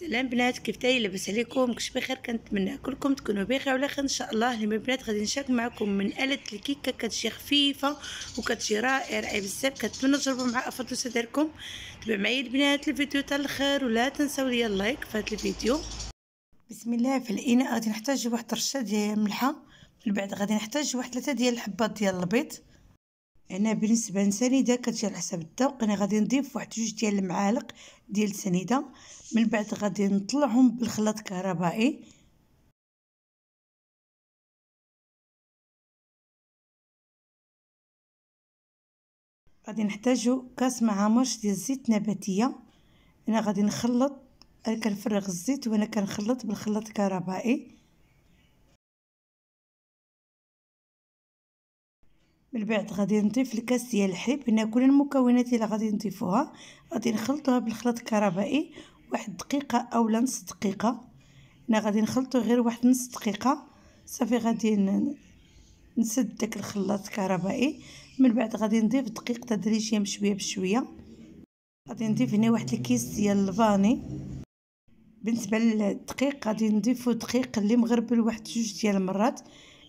سلام بنات كيف تاي لاباس عليكم كلش بخير كنتمنى كلكم تكونوا بخير وعلى خير ان شاء الله اليوم البنات غادي نشارك معكم من اله الكيكه كتجي خفيفه وكتجي رائعه بزاف كنتمنى تجربوا مع افضل ديالكم تبعوا معايا البنات الفيديو تاع الخير ولا تنساو ليا اللايك في هذا الفيديو بسم الله في الاناء غادي نحتاج واحد رشه ديال الملحه من بعد غادي نحتاج واحد ثلاثه ديال الحبات ديال البيض هنا بالنسبه للسنيده كتجي على حساب الذوق انا غادي نضيف واحد جوج ديال المعالق ديال السنيده من بعد غادي نطلعهم بالخلاط الكهربائي غادي نحتاجو كاس مع مرش ديال الزيت نباتيه انا غادي نخلط انا كنفرغ الزيت وانا كنخلط بالخلاط الكهربائي من بعد غادي نضيف الكاس ديال الحليب هنا كل المكونات اللي غادي نضيفوها غادي نخلطوها بالخلاط الكهربائي واحد دقيقه اولا نص دقيقه هنا غادي نخلطو غير واحد نص دقيقه صافي غادي نسد داك الخلاط الكهربائي من بعد غادي نضيف دقيق تدريجيا بشويه بشويه غادي نضيف هنا واحد الكيس ديال الفاني بالنسبه للدقيق غادي نضيفو دقيق اللي مغربل واحد جوج ديال المرات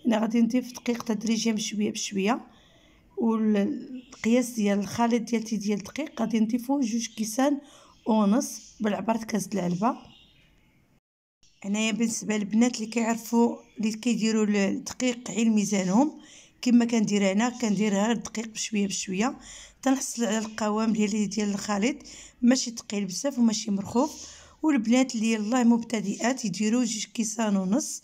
هنا غادي نضيف دقيق تدريجيا بشويه بشويه والقياس ديال الخليط ديالتي ديال الدقيق غادي نضيفو جوج كيسان ونص بالعبر كاس العلبة هنايا بالنسبه للبنات اللي كيعرفوا اللي كيديروا الدقيق عين ميزانهم كما كندير انا كندير غير الدقيق بشويه بشويه تنحصل على القوام ديالي ديال الخليط ماشي ثقيل بزاف وماشي مرخوف والبنات اللي يلاه مبتدئات يديروا جوج كيسان ونص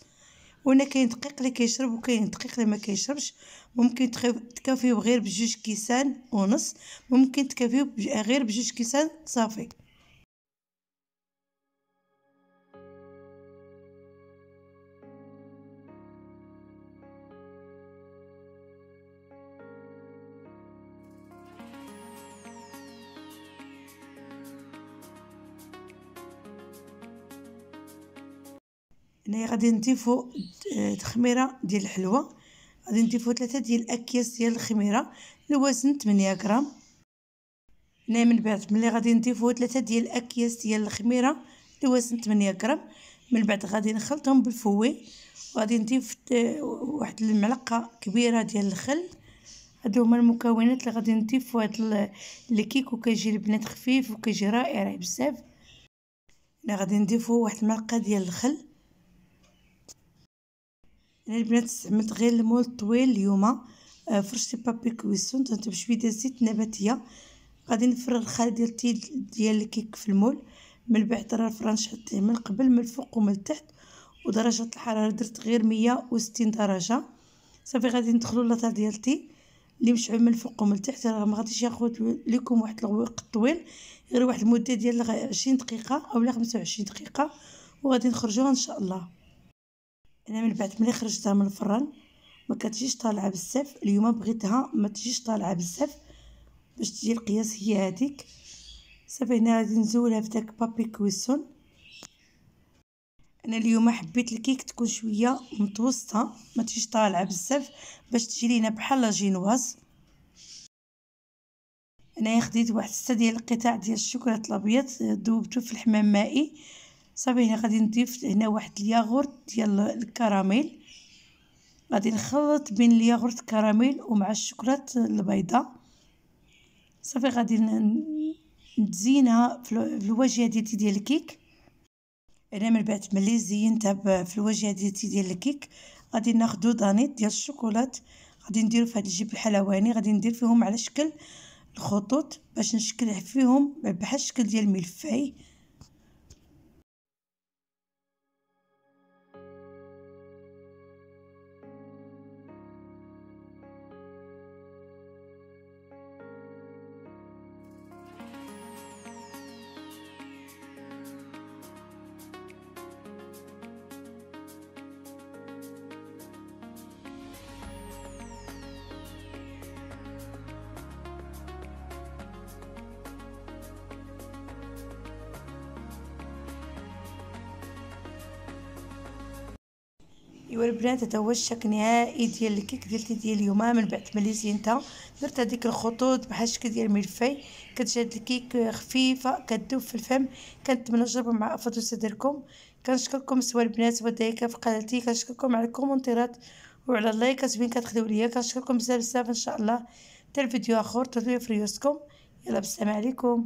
وهنا كاين دقيق اللي كيشرب وكاين دقيق اللي ما كيشربش ممكن تكافيو غير بجوج كيسان ونص ممكن تكافيو غير بجوج كيسان صافي هنايا غادي نضيفو تخميرة ديال الحلوى غادي نضيفو ثلاثة ديال الاكياس ديال الخميره لوزن تمنية غرام هنا من بعد ملي غادي نضيفو ثلاثة ديال الاكياس ديال الخميره لوزن تمنية غرام من بعد غادي نخلطهم بالفوي وغادي نضيف واحد المعلقه كبيره ديال الخل هادو هما المكونات اللي غادي نضيف في هاد الكيك وكيجي البنات خفيف وكيجي رائع بزاف هنا غادي نضيفو واحد المعلقه ديال الخل انا البنات استعملت غير المول الطويل اليوم آه، فرشتي بابي كويسون تنت بشويه ديال الزيت النباتيه غادي نفرغ الخليط ديال التيل ديال الكيك في المول من بعد راه الفرنش حطيه من قبل من الفوق ومن التحت ودرجه الحراره درت غير 160 درجه صافي غادي ندخلوا لاطا ديال التي اللي مشعل من الفوق ومن التحت راه ما غاديش ياخذ لكم واحد الوقت طويل غير واحد المده ديال 20 دقيقه اولا 25 دقيقه وغادي نخرجوها ان شاء الله انا من بعد ملي خرجتها من الفران ما كتجيش طالعه بزاف اليوم بغيتها ما تجيش طالعه بزاف باش تجي القياس هي هذيك صافي هنا غادي نزولها في داك بابي كويسون انا اليوم حبيت الكيك تكون شويه متوسطه ما تجيش طالعه بزاف باش تجي لينا بحال لا جينواز انا خديت واحد 6 ديال القطع ديال الشوكولاته الابيض ذوبته في الحمام مائي صافي هنا غادي نضيف هنا واحد الياغورت ديال الكراميل غادي نخلط بين الياغورت كراميل ومع الشوكولات البيضاء صافي غادي نزينها في الواجهه ديالتي ديال الكيك انا من بعد ملي زينتها في الواجهه ديالتي ديال الكيك غادي ناخذ دانيت ديال الشوكولات غادي نديرو في هاد الجيب الحلواني غادي ندير فيهم على شكل الخطوط باش نشكل فيهم بحال الشكل ديال الملفاي ايوا البنات هذا هو الشكل النهائي ديال الكيك ديالتي ديال اليوم من بعد ملي زينتها درت هذيك الخطوط بحال الشكل ديال الملفي كتجد الكيك خفيفه كتذوب في الفم كنتمنى تجربوا مع افادوسه ديالكم كنشكركم سوا البنات والدايكه في قناتي كنشكركم على الكومونتيرات وعلى اللايكات اللي كتخليو ليا كنشكركم بزاف بزاف ان شاء الله حتى الفيديو اخر تدوي في ريوسكم يلا بالسلام عليكم